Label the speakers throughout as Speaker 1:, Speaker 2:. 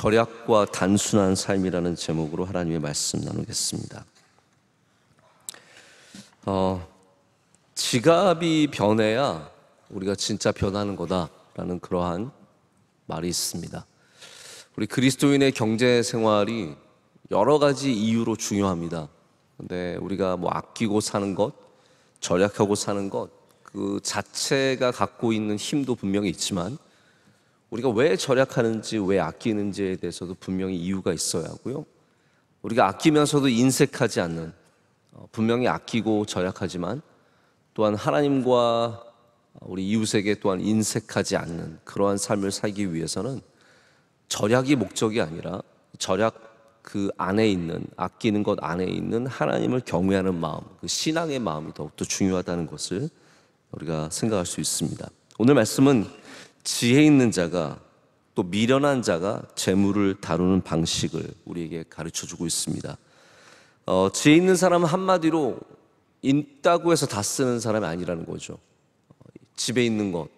Speaker 1: 절약과 단순한 삶이라는 제목으로 하나님의 말씀 나누겠습니다. 어, 지갑이 변해야 우리가 진짜 변하는 거다라는 그러한 말이 있습니다. 우리 그리스도인의 경제 생활이 여러 가지 이유로 중요합니다. 근데 우리가 뭐 아끼고 사는 것, 절약하고 사는 것, 그 자체가 갖고 있는 힘도 분명히 있지만 우리가 왜 절약하는지 왜 아끼는지에 대해서도 분명히 이유가 있어야 하고요. 우리가 아끼면서도 인색하지 않는 어, 분명히 아끼고 절약하지만 또한 하나님과 어, 우리 이웃에게 또한 인색하지 않는 그러한 삶을 살기 위해서는 절약이 목적이 아니라 절약 그 안에 있는 아끼는 것 안에 있는 하나님을 경외하는 마음, 그 신앙의 마음이 더욱더 중요하다는 것을 우리가 생각할 수 있습니다. 오늘 말씀은 지혜 있는 자가 또 미련한 자가 재물을 다루는 방식을 우리에게 가르쳐 주고 있습니다. 어, 지혜 있는 사람은 한마디로 있다고 해서 다 쓰는 사람이 아니라는 거죠. 집에 있는 것,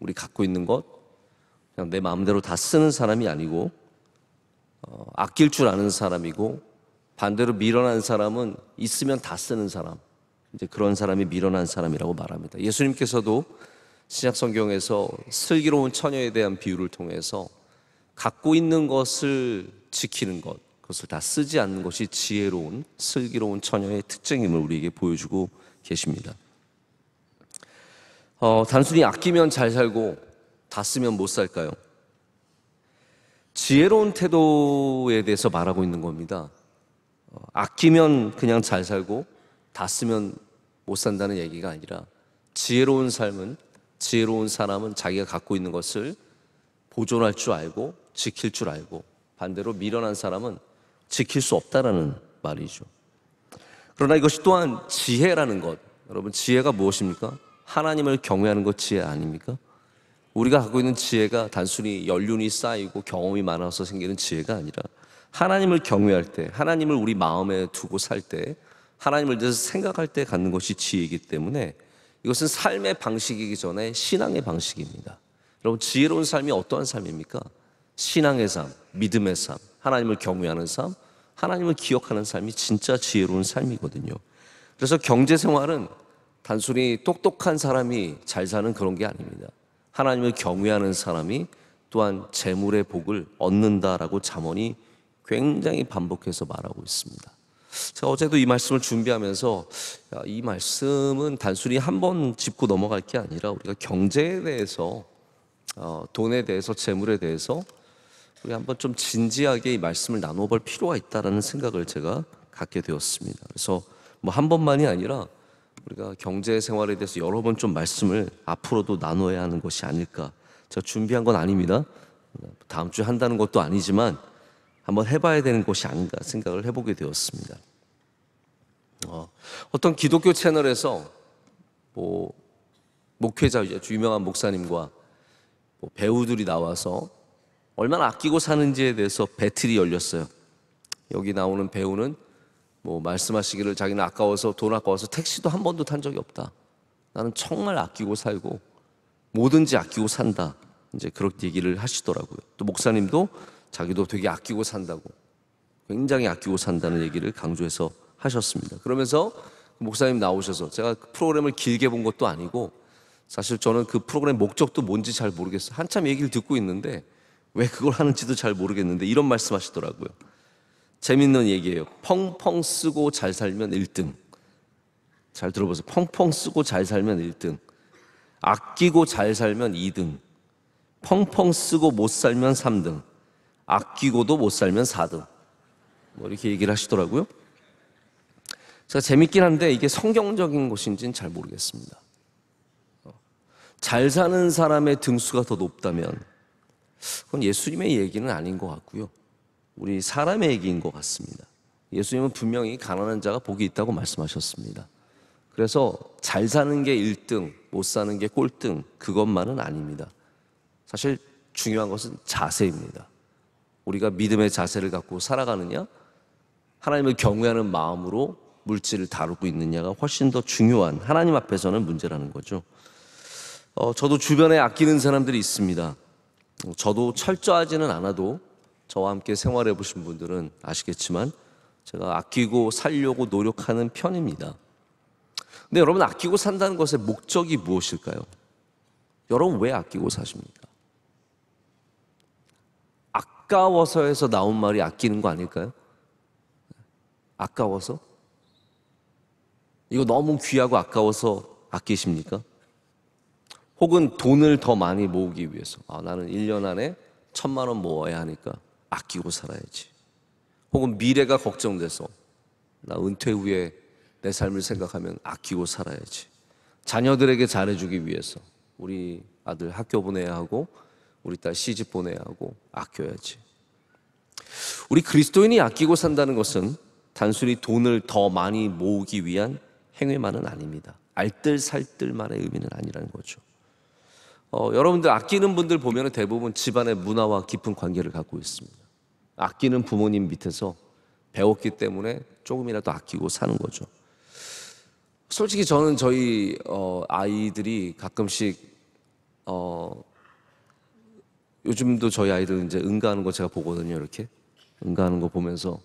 Speaker 1: 우리 갖고 있는 것, 그냥 내 마음대로 다 쓰는 사람이 아니고, 어, 아낄 줄 아는 사람이고, 반대로 미련한 사람은 있으면 다 쓰는 사람. 이제 그런 사람이 미련한 사람이라고 말합니다. 예수님께서도 신약 성경에서 슬기로운 처녀에 대한 비유를 통해서 갖고 있는 것을 지키는 것, 그것을 다 쓰지 않는 것이 지혜로운 슬기로운 처녀의 특징임을 우리에게 보여주고 계십니다. 어, 단순히 아끼면 잘 살고 다 쓰면 못 살까요? 지혜로운 태도에 대해서 말하고 있는 겁니다. 어, 아끼면 그냥 잘 살고 다 쓰면 못 산다는 얘기가 아니라 지혜로운 삶은 지혜로운 사람은 자기가 갖고 있는 것을 보존할 줄 알고 지킬 줄 알고 반대로 미련한 사람은 지킬 수 없다라는 말이죠. 그러나 이것이 또한 지혜라는 것. 여러분, 지혜가 무엇입니까? 하나님을 경외하는 것 지혜 아닙니까? 우리가 갖고 있는 지혜가 단순히 연륜이 쌓이고 경험이 많아서 생기는 지혜가 아니라 하나님을 경외할 때, 하나님을 우리 마음에 두고 살 때, 하나님을 대해서 생각할 때 갖는 것이 지혜이기 때문에 이것은 삶의 방식이기 전에 신앙의 방식입니다. 여러분, 지혜로운 삶이 어떠한 삶입니까? 신앙의 삶, 믿음의 삶, 하나님을 경외하는 삶, 하나님을 기억하는 삶이 진짜 지혜로운 삶이거든요. 그래서 경제 생활은 단순히 똑똑한 사람이 잘 사는 그런 게 아닙니다. 하나님을 경외하는 사람이 또한 재물의 복을 얻는다라고 자문이 굉장히 반복해서 말하고 있습니다. 제가 어제도 이 말씀을 준비하면서 야, 이 말씀은 단순히 한 번 짚고 넘어갈 게 아니라 우리가 경제에 대해서 어, 돈에 대해서 재물에 대해서 우리 한번 좀 진지하게 이 말씀을 나눠볼 필요가 있다라는 생각을 제가 갖게 되었습니다. 그래서 뭐 한 번만이 아니라 우리가 경제 생활에 대해서 여러 번 좀 말씀을 앞으로도 나눠야 하는 것이 아닐까. 제가 준비한 건 아닙니다. 다음 주에 한다는 것도 아니지만 한번 해봐야 되는 곳이 아닌가 생각을 해보게 되었습니다. 어, 떤 기독교 채널에서 뭐 목회자 유명한 목사님과 뭐 배우들이 나와서 얼마나 아끼고 사는지에 대해서 배틀이 열렸어요. 여기 나오는 배우는 뭐 말씀하시기를 자기는 아까워서 돈 아까워서 택시도 한 번도 탄 적이 없다. 나는 정말 아끼고 살고 뭐든지 아끼고 산다. 이제 그렇게 얘기를 하시더라고요. 또 목사님도 자기도 되게 아끼고 산다고 굉장히 아끼고 산다는 얘기를 강조해서 하셨습니다. 그러면서 그 목사님 나오셔서 제가 그 프로그램을 길게 본 것도 아니고 사실 저는 그 프로그램 목적도 뭔지 잘 모르겠어요. 한참 얘기를 듣고 있는데 왜 그걸 하는지도 잘 모르겠는데 이런 말씀 하시더라고요. 재밌는 얘기예요. 펑펑 쓰고 잘 살면 1등. 잘 들어보세요. 펑펑 쓰고 잘 살면 1등. 아끼고 잘 살면 2등. 펑펑 쓰고 못 살면 3등. 아끼고도 못 살면 사등뭐 이렇게 얘기를 하시더라고요. 제가 재밌긴 한데 이게 성경적인 것인지는 잘 모르겠습니다. 잘 사는 사람의 등수가 더 높다면 그건 예수님의 얘기는 아닌 것 같고요. 우리 사람의 얘기인 것 같습니다. 예수님은 분명히 가난한 자가 복이 있다고 말씀하셨습니다. 그래서 잘 사는 게 1등, 못 사는 게 꼴등, 그것만은 아닙니다. 사실 중요한 것은 자세입니다. 우리가 믿음의 자세를 갖고 살아가느냐, 하나님을 경외하는 마음으로 물질을 다루고 있느냐가 훨씬 더 중요한 하나님 앞에서는 문제라는 거죠. 어, 저도 주변에 아끼는 사람들이 있습니다. 저도 철저하지는 않아도 저와 함께 생활해 보신 분들은 아시겠지만 제가 아끼고 살려고 노력하는 편입니다. 근데 여러분 아끼고 산다는 것의 목적이 무엇일까요? 여러분 왜 아끼고 사십니까? 아까워서 에서 나온 말이 아끼는 거 아닐까요? 아까워서? 이거 너무 귀하고 아까워서 아끼십니까? 혹은 돈을 더 많이 모으기 위해서. 아, 나는 1년 안에 천만 원 모아야 하니까 아끼고 살아야지. 혹은 미래가 걱정돼서 나 은퇴 후에 내 삶을 생각하면 아끼고 살아야지. 자녀들에게 잘해주기 위해서 우리 아들 학교 보내야 하고 우리 딸 시집 보내야 하고 아껴야지. 우리 그리스도인이 아끼고 산다는 것은 단순히 돈을 더 많이 모으기 위한 행위만은 아닙니다. 알뜰살뜰만의 의미는 아니라는 거죠. 어, 여러분들 아끼는 분들 보면 대부분 집안의 문화와 깊은 관계를 갖고 있습니다. 아끼는 부모님 밑에서 배웠기 때문에 조금이라도 아끼고 사는 거죠. 솔직히 저는 저희 어, 아이들이 가끔씩 어, 요즘도 저희 아이들 이제 응가하는 거 제가 보거든요. 이렇게 응가하는 거 보면서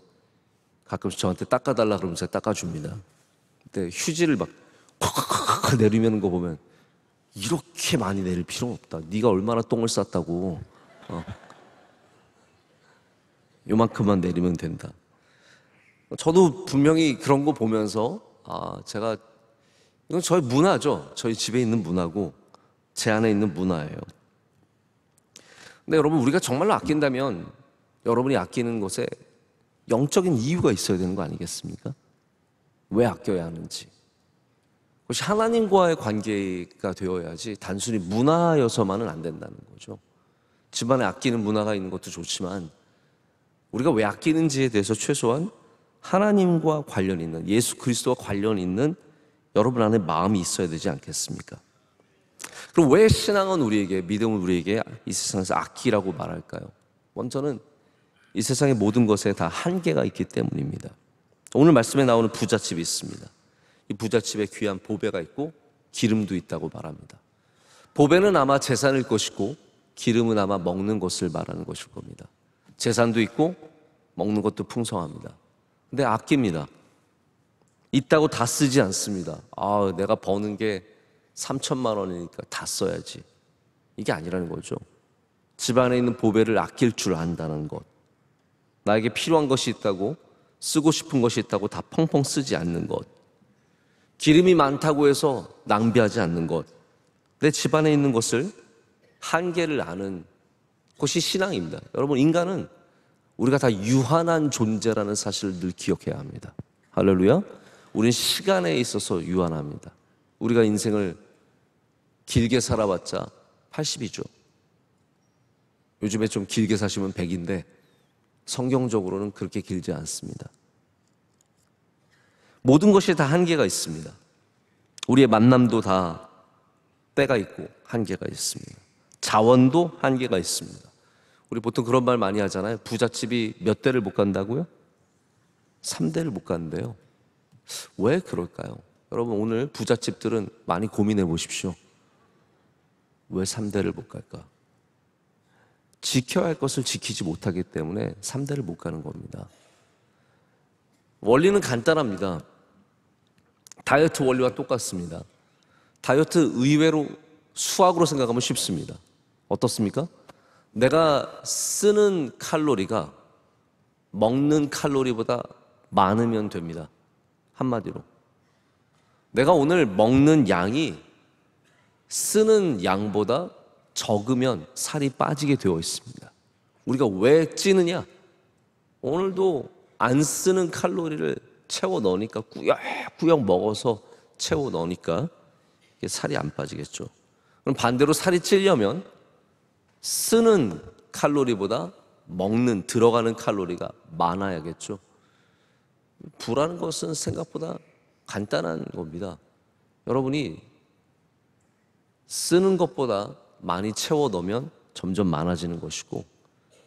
Speaker 1: 가끔씩 저한테 닦아달라 그러면 제가 닦아줍니다. 근데 휴지를 막 콕콕콕 내리면 거 보면 이렇게 많이 내릴 필요 는 없다. 네가 얼마나 똥을 쌌다고. 어. 요만큼만 내리면 된다. 저도 분명히 그런 거 보면서 아 제가 이건 저희 문화죠. 저희 집에 있는 문화고 제 안에 있는 문화예요. 근데 여러분 우리가 정말로 아낀다면 여러분이 아끼는 것에 영적인 이유가 있어야 되는 거 아니겠습니까? 왜 아껴야 하는지. 그것이 하나님과의 관계가 되어야지 단순히 문화여서만은 안 된다는 거죠. 집안에 아끼는 문화가 있는 것도 좋지만 우리가 왜 아끼는지에 대해서 최소한 하나님과 관련 있는 예수 그리스도와 관련 있는 여러분 안에 마음이 있어야 되지 않겠습니까? 그럼 왜 신앙은 우리에게, 믿음은 우리에게 이 세상에서 악기라고 말할까요? 먼저는 이 세상의 모든 것에 다 한계가 있기 때문입니다. 오늘 말씀에 나오는 부잣집이 있습니다. 이 부잣집에 귀한 보배가 있고 기름도 있다고 말합니다. 보배는 아마 재산일 것이고 기름은 아마 먹는 것을 말하는 것일 겁니다. 재산도 있고 먹는 것도 풍성합니다. 근데 아낍니다. 있다고 다 쓰지 않습니다. 아, 내가 버는 게 3천만 원이니까 다 써야지. 이게 아니라는 거죠. 집안에 있는 보배를 아낄 줄 안다는 것. 나에게 필요한 것이 있다고 쓰고 싶은 것이 있다고 다 펑펑 쓰지 않는 것. 기름이 많다고 해서 낭비하지 않는 것. 내 집안에 있는 것을 한계를 아는 것이 신앙입니다. 여러분, 인간은 우리가 다 유한한 존재라는 사실을 늘 기억해야 합니다. 할렐루야. 우린 시간에 있어서 유한합니다. 우리가 인생을 길게 살아봤자 80이죠. 요즘에 좀 길게 사시면 100인데 성경적으로는 그렇게 길지 않습니다. 모든 것이 다 한계가 있습니다. 우리의 만남도 다 때가 있고 한계가 있습니다. 자원도 한계가 있습니다. 우리 보통 그런 말 많이 하잖아요. 부잣집이 몇 대를 못 간다고요? 3대를 못 간대요. 왜 그럴까요? 여러분 오늘 부잣집들은 많이 고민해 보십시오. 왜 3대를 못 갈까? 지켜야 할 것을 지키지 못하기 때문에 3대를 못 가는 겁니다. 원리는 간단합니다. 다이어트 원리와 똑같습니다. 다이어트 의외로 수학으로 생각하면 쉽습니다. 어떻습니까? 내가 쓰는 칼로리가 먹는 칼로리보다 많으면 됩니다. 한마디로. 내가 오늘 먹는 양이 쓰는 양보다 적으면 살이 빠지게 되어 있습니다. 우리가 왜 찌느냐? 오늘도 안 쓰는 칼로리를 채워 넣으니까 꾸역꾸역 먹어서 채워 넣으니까 살이 안 빠지겠죠. 그럼 반대로 살이 찌려면 쓰는 칼로리보다 먹는 들어가는 칼로리가 많아야겠죠. 불라는 것은 생각보다 간단한 겁니다. 여러분이 쓰는 것보다 많이 채워 넣으면 점점 많아지는 것이고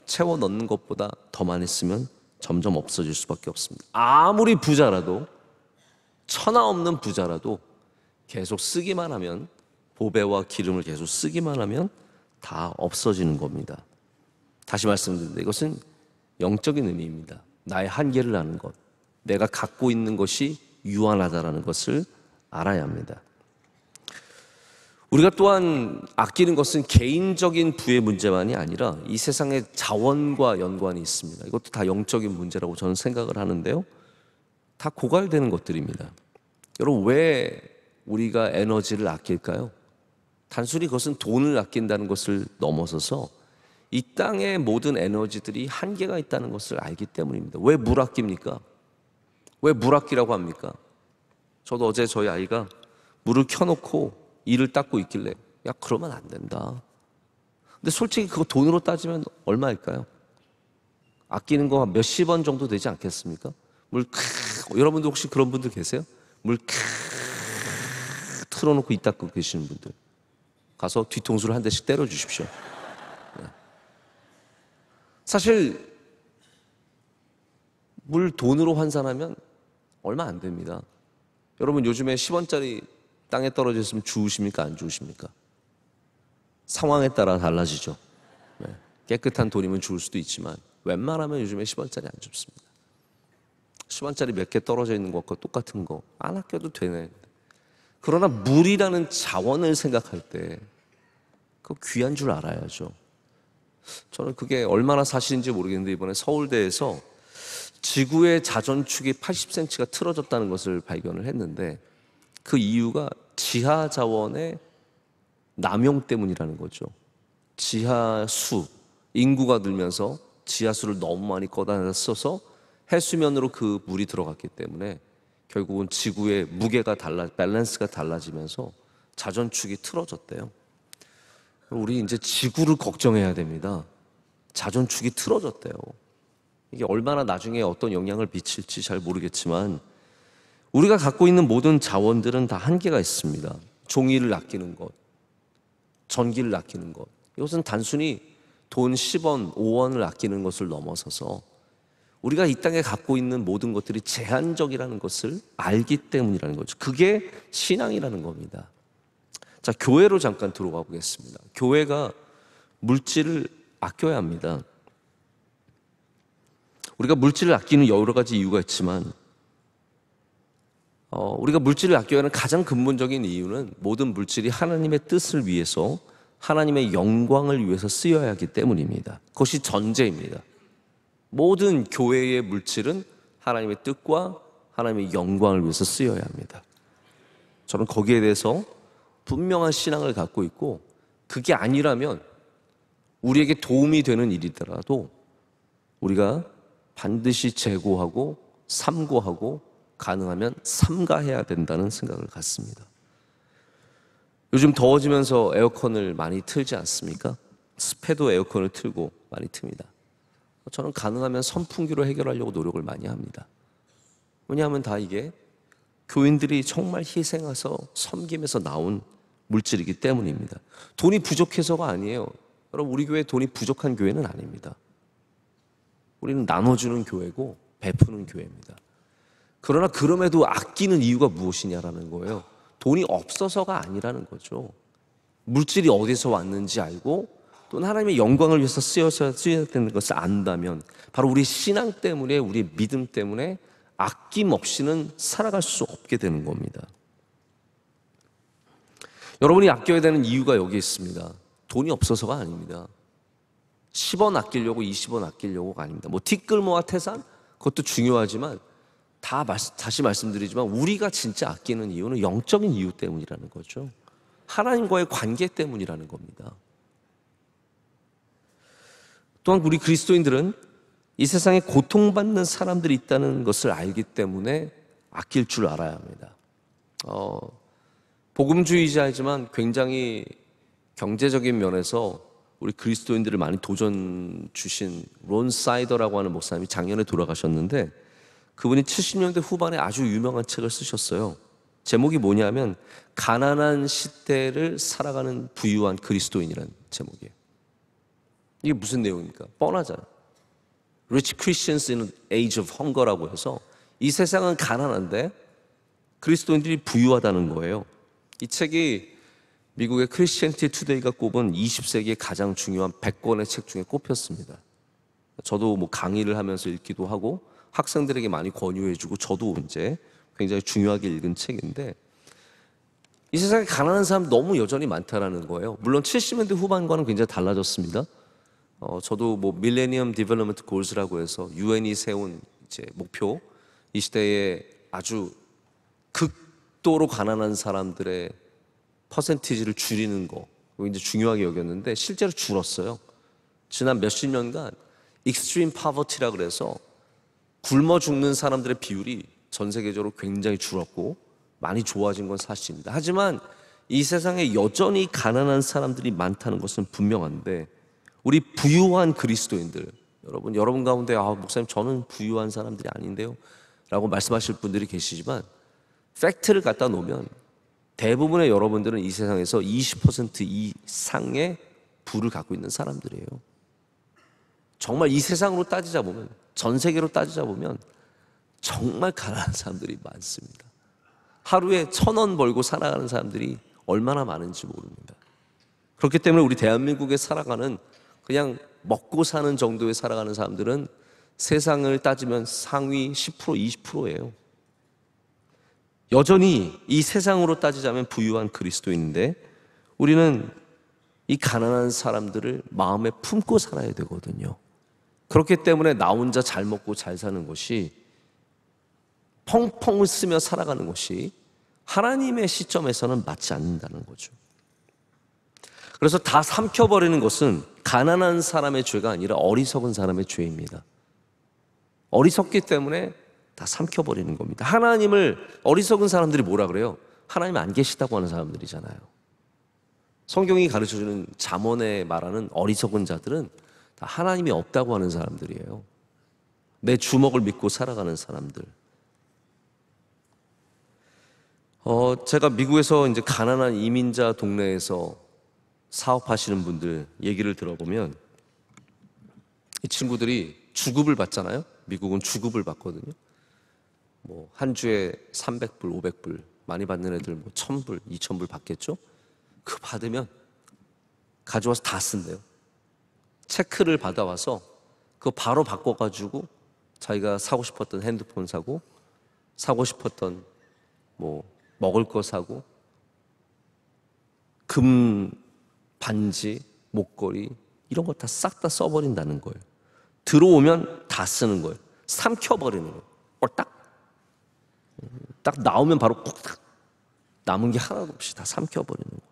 Speaker 1: 채워 넣는 것보다 더 많이 쓰면 점점 없어질 수밖에 없습니다. 아무리 부자라도 천하 없는 부자라도 계속 쓰기만 하면 보배와 기름을 계속 쓰기만 하면 다 없어지는 겁니다. 다시 말씀드리는데 이것은 영적인 의미입니다. 나의 한계를 아는 것, 내가 갖고 있는 것이 유한하다라는 것을 알아야 합니다. 우리가 또한 아끼는 것은 개인적인 부의 문제만이 아니라 이 세상의 자원과 연관이 있습니다. 이것도 다 영적인 문제라고 저는 생각을 하는데요. 다 고갈되는 것들입니다. 여러분, 왜 우리가 에너지를 아낄까요? 단순히 그것은 돈을 아낀다는 것을 넘어서서 이 땅의 모든 에너지들이 한계가 있다는 것을 알기 때문입니다. 왜 물 아낍니까? 왜 물 아끼라고 합니까? 저도 어제 저희 아이가 물을 켜놓고 이를 닦고 있길래 야 그러면 안 된다. 근데 솔직히 그거 돈으로 따지면 얼마일까요? 아끼는 거 몇십 원 정도 되지 않겠습니까? 물 캬, 여러분들 혹시 그런 분들 계세요? 물 캬, 틀어놓고 이 닦고 그 계시는 분들 가서 뒤통수를 한 대씩 때려주십시오. 네. 사실 물 돈으로 환산하면 얼마 안 됩니다. 여러분 요즘에 10원짜리 땅에 떨어져있으면 주우십니까? 안 주우십니까? 상황에 따라 달라지죠. 네. 깨끗한 돈이면 주울 수도 있지만 웬만하면 요즘에 10원짜리 안 줍습니다. 10원짜리 몇 개 떨어져 있는 것과 똑같은 거 안 아껴도 되네. 그러나 물이라는 자원을 생각할 때 그 귀한 줄 알아야죠. 저는 그게 얼마나 사실인지 모르겠는데 이번에 서울대에서 지구의 자전축이 80cm가 틀어졌다는 것을 발견을 했는데 그 이유가 지하 자원의 남용 때문이라는 거죠. 지하수, 인구가 늘면서 지하수를 너무 많이 꺼다 써서 해수면으로 그 물이 들어갔기 때문에 결국은 지구의 무게가 달라, 밸런스가 달라지면서 자전축이 틀어졌대요. 우리 이제 지구를 걱정해야 됩니다. 자전축이 틀어졌대요. 이게 얼마나 나중에 어떤 영향을 미칠지 잘 모르겠지만 우리가 갖고 있는 모든 자원들은 다 한계가 있습니다. 종이를 아끼는 것, 전기를 아끼는 것. 이것은 단순히 돈 10원, 5원을 아끼는 것을 넘어서서 우리가 이 땅에 갖고 있는 모든 것들이 제한적이라는 것을 알기 때문이라는 거죠. 그게 신앙이라는 겁니다. 자, 교회로 잠깐 들어가 보겠습니다. 교회가 물질을 아껴야 합니다. 우리가 물질을 아끼는 여러 가지 이유가 있지만 어, 우리가 물질을 아껴가는 가장 근본적인 이유는 모든 물질이 하나님의 뜻을 위해서 하나님의 영광을 위해서 쓰여야 하기 때문입니다. 그것이 전제입니다. 모든 교회의 물질은 하나님의 뜻과 하나님의 영광을 위해서 쓰여야 합니다. 저는 거기에 대해서 분명한 신앙을 갖고 있고 그게 아니라면 우리에게 도움이 되는 일이더라도 우리가 반드시 재고하고 삼고하고 가능하면 삼가해야 된다는 생각을 갖습니다. 요즘 더워지면서 에어컨을 많이 틀지 않습니까? 습해도 에어컨을 틀고 많이 틉니다. 저는 가능하면 선풍기로 해결하려고 노력을 많이 합니다. 왜냐하면 다 이게 교인들이 정말 희생해서 섬김에서 나온 물질이기 때문입니다. 돈이 부족해서가 아니에요. 여러분, 우리 교회 돈이 부족한 교회는 아닙니다. 우리는 나눠주는 교회고 베푸는 교회입니다. 그러나 그럼에도 아끼는 이유가 무엇이냐라는 거예요. 돈이 없어서가 아니라는 거죠. 물질이 어디서 왔는지 알고 또 하나님의 영광을 위해서 쓰여서 쓰여야 되는 것을 안다면 바로 우리 신앙 때문에 우리 믿음 때문에 아낌없이는 살아갈 수 없게 되는 겁니다. 여러분이 아껴야 되는 이유가 여기 있습니다. 돈이 없어서가 아닙니다. 10원 아끼려고 20원 아끼려고가 아닙니다. 뭐 티끌 모아 태산 그것도 중요하지만 다 다시 말씀드리지만 우리가 진짜 아끼는 이유는 영적인 이유 때문이라는 거죠. 하나님과의 관계 때문이라는 겁니다. 또한 우리 그리스도인들은 이 세상에 고통받는 사람들이 있다는 것을 알기 때문에 아낄 줄 알아야 합니다. 어, 복음주의자이지만 굉장히 경제적인 면에서 우리 그리스도인들을 많이 도전 주신 론 사이더라고 하는 목사님이 작년에 돌아가셨는데 그분이 70년대 후반에 아주 유명한 책을 쓰셨어요. 제목이 뭐냐면 가난한 시대를 살아가는 부유한 그리스도인이라는 제목이에요. 이게 무슨 내용입니까? 뻔하잖아. Rich Christians in Age of Hunger라고 해서 이 세상은 가난한데 그리스도인들이 부유하다는 거예요. 이 책이 미국의 크리스천티 투데이가 꼽은 20세기의 가장 중요한 100권의 책 중에 꼽혔습니다. 저도 뭐 강의를 하면서 읽기도 하고 학생들에게 많이 권유해주고 저도 이제 굉장히 중요하게 읽은 책인데 이 세상에 가난한 사람 너무 여전히 많다라는 거예요. 물론 70년대 후반과는 굉장히 달라졌습니다. 어, 저도 뭐 밀레니엄 디벨롭먼트 골스라고 해서 유엔이 세운 이제 목표 이 시대에 아주 극도로 가난한 사람들의 퍼센티지를 줄이는 거 이제 중요하게 여겼는데 실제로 줄었어요. 지난 몇십 년간 익스트림 파버티라 그래서 굶어 죽는 사람들의 비율이 전 세계적으로 굉장히 줄었고 많이 좋아진 건 사실입니다. 하지만 이 세상에 여전히 가난한 사람들이 많다는 것은 분명한데 우리 부유한 그리스도인들 여러분 여러분 가운데 아 목사님 저는 부유한 사람들이 아닌데요라고 말씀하실 분들이 계시지만 팩트를 갖다 놓으면 대부분의 여러분들은 이 세상에서 20% 이상의 부를 갖고 있는 사람들이에요. 정말 이 세상으로 따지자 보면 전 세계로 따지자 보면 정말 가난한 사람들이 많습니다. 하루에 천 원 벌고 살아가는 사람들이 얼마나 많은지 모릅니다. 그렇기 때문에 우리 대한민국에 살아가는 그냥 먹고 사는 정도에 살아가는 사람들은 세상을 따지면 상위 10% 20%예요. 여전히 이 세상으로 따지자면 부유한 그리스도인인데 우리는 이 가난한 사람들을 마음에 품고 살아야 되거든요. 그렇기 때문에 나 혼자 잘 먹고 잘 사는 것이 펑펑 쓰며 살아가는 것이 하나님의 시점에서는 맞지 않는다는 거죠. 그래서 다 삼켜버리는 것은 가난한 사람의 죄가 아니라 어리석은 사람의 죄입니다. 어리석기 때문에 다 삼켜버리는 겁니다. 하나님을 어리석은 사람들이 뭐라 그래요? 하나님 안 계시다고 하는 사람들이잖아요. 성경이 가르쳐주는 자원에 말하는 어리석은 자들은 하나님이 없다고 하는 사람들이에요. 내 주먹을 믿고 살아가는 사람들. 어, 제가 미국에서 이제 가난한 이민자 동네에서 사업하시는 분들 얘기를 들어보면 이 친구들이 주급을 받잖아요. 미국은 주급을 받거든요. 뭐 한 주에 300불, 500불 많이 받는 애들 뭐 1000불, 2000불 받겠죠? 그 받으면 가져와서 다 쓴대요. 체크를 받아와서 그거 바로 바꿔가지고 자기가 사고 싶었던 핸드폰 사고 사고 싶었던 뭐 먹을 거 사고 금 반지 목걸이 이런 거 다 싹 다 써버린다는 거예요. 들어오면 다 쓰는 거예요. 삼켜버리는 거예요. 어, 딱. 딱 나오면 바로 콕딱 남은 게 하나도 없이 다 삼켜버리는 거예요.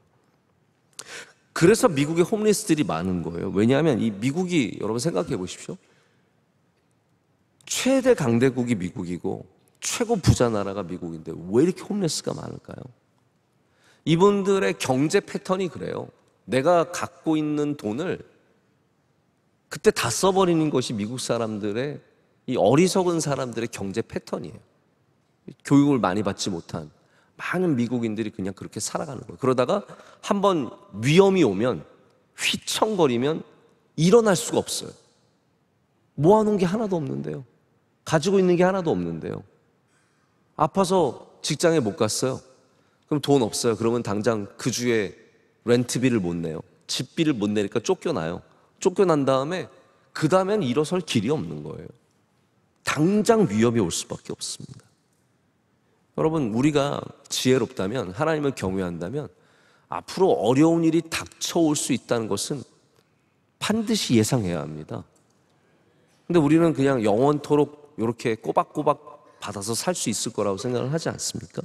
Speaker 1: 그래서 미국의 홈리스들이 많은 거예요. 왜냐하면 이 미국이 여러분 생각해 보십시오. 최대 강대국이 미국이고 최고 부자 나라가 미국인데 왜 이렇게 홈리스가 많을까요? 이분들의 경제 패턴이 그래요. 내가 갖고 있는 돈을 그때 다 써버리는 것이 미국 사람들의 이 어리석은 사람들의 경제 패턴이에요. 교육을 많이 받지 못한 많은 미국인들이 그냥 그렇게 살아가는 거예요. 그러다가 한번 위험이 오면 휘청거리면 일어날 수가 없어요. 모아놓은 뭐 게 하나도 없는데요. 가지고 있는 게 하나도 없는데요. 아파서 직장에 못 갔어요. 그럼 돈 없어요. 그러면 당장 그 주에 렌트비를 못 내요. 집비를 못 내니까 쫓겨나요. 쫓겨난 다음에 그 다음엔 일어설 길이 없는 거예요. 당장 위협이 올 수밖에 없습니다. 여러분, 우리가 지혜롭다면, 하나님을 경외한다면, 앞으로 어려운 일이 닥쳐올 수 있다는 것은 반드시 예상해야 합니다. 근데 우리는 그냥 영원토록 이렇게 꼬박꼬박 받아서 살 수 있을 거라고 생각을 하지 않습니까?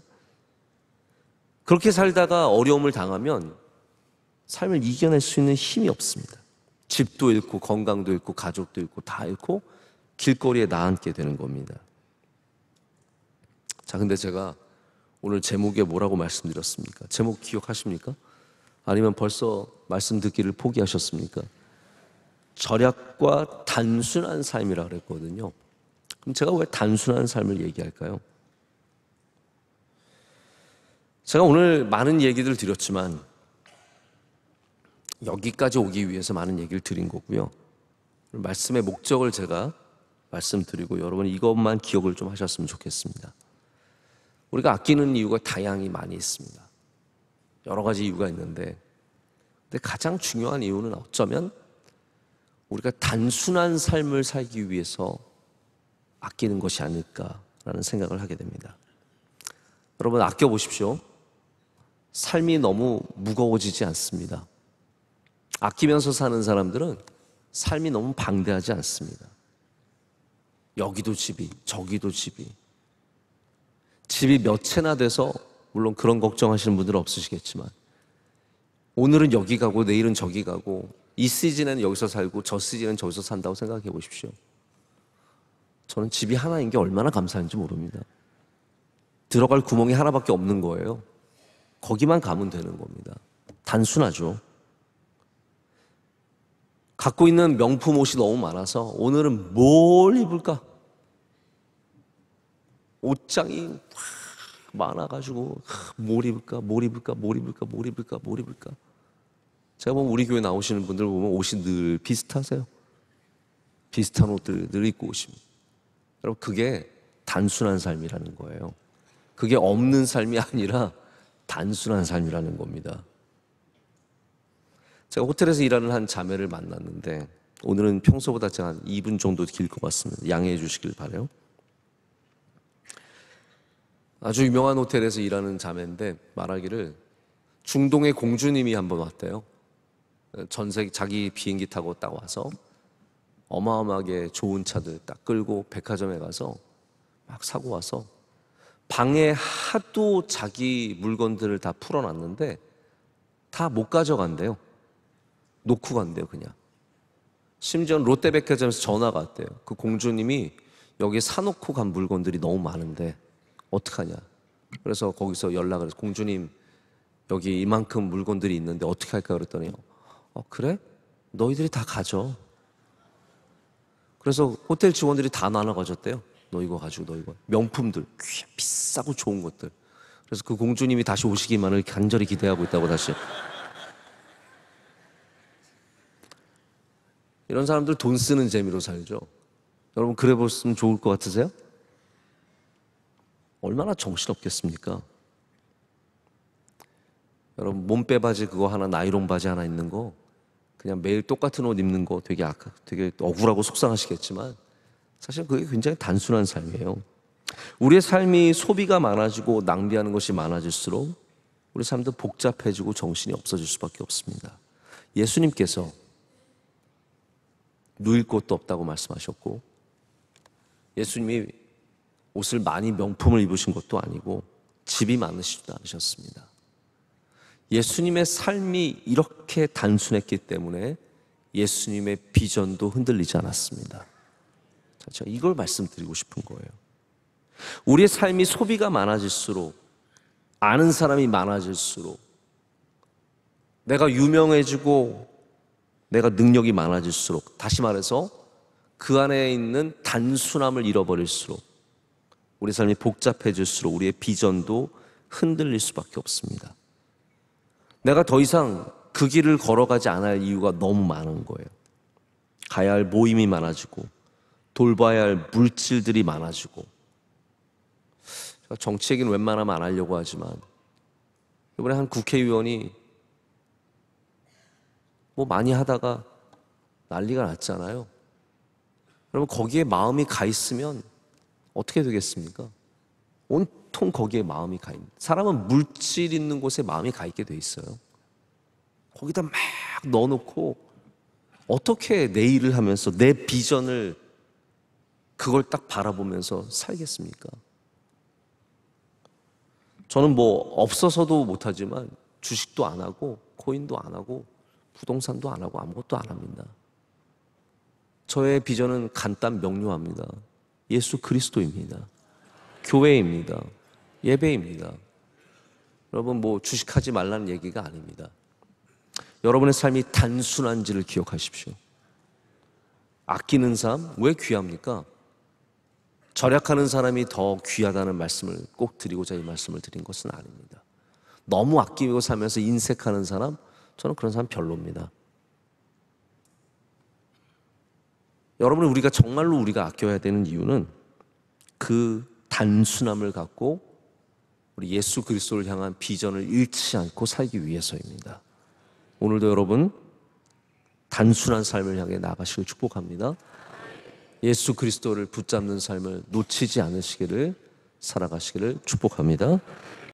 Speaker 1: 그렇게 살다가 어려움을 당하면 삶을 이겨낼 수 있는 힘이 없습니다. 집도 잃고 건강도 잃고 가족도 잃고 다 잃고 길거리에 나앉게 되는 겁니다. 자, 근데 제가 오늘 제목에 뭐라고 말씀드렸습니까? 제목 기억하십니까? 아니면 벌써 말씀 듣기를 포기하셨습니까? 절약과 단순한 삶이라 고 그랬거든요. 그럼 제가 왜 단순한 삶을 얘기할까요? 제가 오늘 많은 얘기들 드렸지만 여기까지 오기 위해서 많은 얘기를 드린 거고요. 말씀의 목적을 제가 말씀드리고 여러분 이것만 기억을 좀 하셨으면 좋겠습니다. 우리가 아끼는 이유가 다양히 많이 있습니다. 여러 가지 이유가 있는데, 근데 가장 중요한 이유는 어쩌면 우리가 단순한 삶을 살기 위해서 아끼는 것이 아닐까라는 생각을 하게 됩니다. 여러분, 아껴보십시오. 삶이 너무 무거워지지 않습니다. 아끼면서 사는 사람들은 삶이 너무 방대하지 않습니다. 여기도 집이, 저기도 집이, 집이 몇 채나 돼서 물론 그런 걱정하시는 분들은 없으시겠지만 오늘은 여기 가고 내일은 저기 가고 이 시즌에는 여기서 살고 저 시즌에는 저기서 산다고 생각해 보십시오. 저는 집이 하나인 게 얼마나 감사한지 모릅니다. 들어갈 구멍이 하나밖에 없는 거예요. 거기만 가면 되는 겁니다. 단순하죠. 갖고 있는 명품 옷이 너무 많아서 오늘은 뭘 입을까? 옷장이 확 많아가지고 뭘 입을까, 뭘 입을까, 뭘 입을까, 뭘 입을까, 뭘 입을까. 제가 보면 우리 교회 나오시는 분들 보면 옷이 늘 비슷하세요. 비슷한 옷들 늘 입고 오십니다. 여러분 그게 단순한 삶이라는 거예요. 그게 없는 삶이 아니라 단순한 삶이라는 겁니다. 제가 호텔에서 일하는 한 자매를 만났는데 오늘은 평소보다 제가 한 2분 정도 길 것 같습니다. 양해해 주시길 바래요. 아주 유명한 호텔에서 일하는 자매인데 말하기를 중동의 공주님이 한번 왔대요. 전세 자기 비행기 타고 딱 와서 어마어마하게 좋은 차들 딱 끌고 백화점에 가서 막 사고 와서 방에 하도 자기 물건들을 다 풀어놨는데 다 못 가져간대요. 놓고 간대요, 그냥. 심지어 롯데백화점에서 전화가 왔대요. 그 공주님이 여기 사놓고 간 물건들이 너무 많은데 어떡하냐. 그래서 거기서 연락을 해서 공주님 여기 이만큼 물건들이 있는데 어떻게 할까 그랬더니 어 그래? 너희들이 다 가져. 그래서 호텔 직원들이 다 나눠 가졌대요. 너 이거 가지고 너 이거 명품들 귀, 비싸고 좋은 것들. 그래서 그 공주님이 다시 오시기만을 간절히 기대하고 있다고 다시. 이런 사람들 돈 쓰는 재미로 살죠. 여러분 그래 보시면 좋을 것 같으세요? 얼마나 정신없겠습니까? 여러분 몸빼 바지 그거 하나 나이론 바지 하나 있는 거 그냥 매일 똑같은 옷 입는 거 되게 아까 되게 억울하고 속상하시겠지만 사실 그게 굉장히 단순한 삶이에요. 우리의 삶이 소비가 많아지고 낭비하는 것이 많아질수록 우리 삶도 복잡해지고 정신이 없어질 수밖에 없습니다. 예수님께서 누일 곳도 없다고 말씀하셨고 예수님이 옷을 많이 명품을 입으신 것도 아니고 집이 많으시지도 않으셨습니다. 예수님의 삶이 이렇게 단순했기 때문에 예수님의 비전도 흔들리지 않았습니다. 제가 이걸 말씀드리고 싶은 거예요. 우리의 삶이 소비가 많아질수록 아는 사람이 많아질수록 내가 유명해지고 내가 능력이 많아질수록 다시 말해서 그 안에 있는 단순함을 잃어버릴수록 우리 삶이 복잡해질수록 우리의 비전도 흔들릴 수밖에 없습니다. 내가 더 이상 그 길을 걸어가지 않을 이유가 너무 많은 거예요. 가야 할 모임이 많아지고, 돌봐야 할 물질들이 많아지고, 정치 얘기는 웬만하면 안 하려고 하지만, 이번에 한 국회의원이 뭐 많이 하다가 난리가 났잖아요. 그러면 거기에 마음이 가 있으면 어떻게 되겠습니까? 온통 거기에 마음이 가 있는. 사람은 물질 있는 곳에 마음이 가 있게 돼 있어요. 거기다 막 넣어놓고 어떻게 내 일을 하면서 내 비전을 그걸 딱 바라보면서 살겠습니까? 저는 뭐 없어서도 못하지만 주식도 안 하고 코인도 안 하고 부동산도 안 하고 아무것도 안 합니다. 저의 비전은 간단 명료합니다. 예수 그리스도입니다. 교회입니다. 예배입니다. 여러분 뭐 주식하지 말라는 얘기가 아닙니다. 여러분의 삶이 단순한지를 기억하십시오. 아끼는 삶 왜 귀합니까? 절약하는 사람이 더 귀하다는 말씀을 꼭 드리고자 이 말씀을 드린 것은 아닙니다. 너무 아끼고 살면서 인색하는 사람 저는 그런 사람 별로입니다. 여러분 우리가 정말로 우리가 아껴야 되는 이유는 그 단순함을 갖고 우리 예수 그리스도를 향한 비전을 잃지 않고 살기 위해서입니다. 오늘도 여러분 단순한 삶을 향해 나가시길 축복합니다. 예수 그리스도를 붙잡는 삶을 놓치지 않으시기를 살아가시기를 축복합니다.